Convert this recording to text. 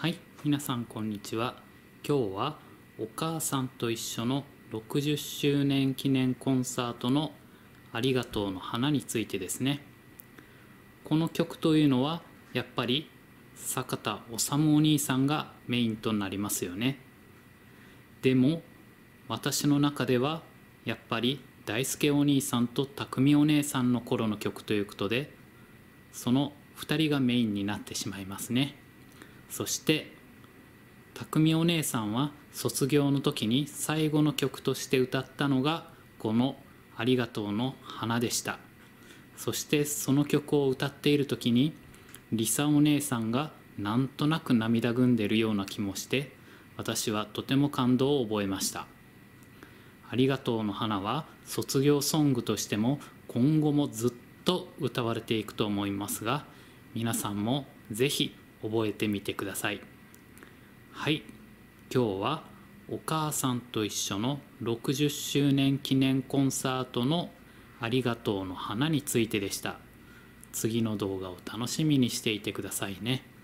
はい皆さんこんにちは今日は「お母さんと一緒の60周年記念コンサートのありがとうの花」についてですねこの曲というのはやっぱり坂田治お兄さんがメインとなりますよねでも私の中ではやっぱり大輔お兄さんと匠お姉さんの頃の曲ということでその2人がメインになってしまいますね。そして匠お姉さんは卒業の時に最後の曲として歌ったのがこの「ありがとうの花」でしたそしてその曲を歌っている時にりさお姉さんがなんとなく涙ぐんでるような気もして私はとても感動を覚えました「ありがとうの花」は卒業ソングとしても今後もずっと歌われていくと思いますが皆さんも是非覚えてみてくださいはい今日は「お母さんと一緒の60周年記念コンサートのありがとうの花」についてでした次の動画を楽しみにしていてくださいね。